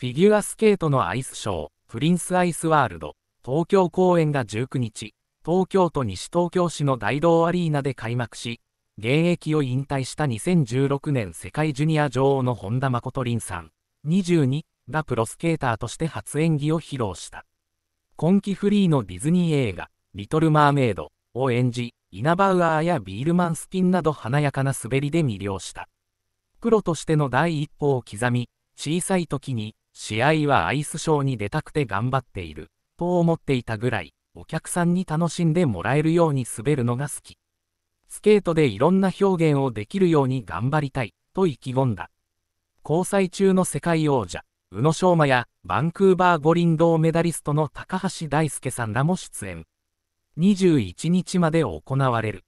フィギュアスケートのアイスショー、プリンスアイスワールド、東京公演が19日、東京都西東京市の大道アリーナで開幕し、現役を引退した2016年世界ジュニア女王の本田誠凛さん、22がプロスケーターとして初演技を披露した。今季フリーのディズニー映画、リトル・マーメイドを演じ、イナバウアーやビールマンスピンなど華やかな滑りで魅了した。プロとしての第一歩を刻み、小さい時に試合はアイスショーに出たくて頑張っている、と思っていたぐらい、お客さんに楽しんでもらえるように滑るのが好き。スケートでいろんな表現をできるように頑張りたい、と意気込んだ。交際中の世界王者、宇野昌磨やバンクーバー五輪銅メダリストの高橋大輔さんらも出演。21日まで行われる。